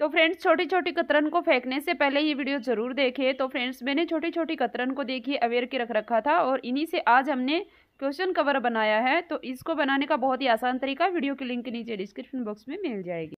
तो फ्रेंड्स छोटी छोटी कतरन को फेंकने से पहले ये वीडियो ज़रूर देखें तो फ्रेंड्स मैंने छोटी छोटी कतरन को देखिए अवेयर के रख रखा था और इन्हीं से आज हमने क्वेश्चन कवर बनाया है तो इसको बनाने का बहुत ही आसान तरीका वीडियो के लिंक नीचे डिस्क्रिप्शन बॉक्स में मिल जाएगी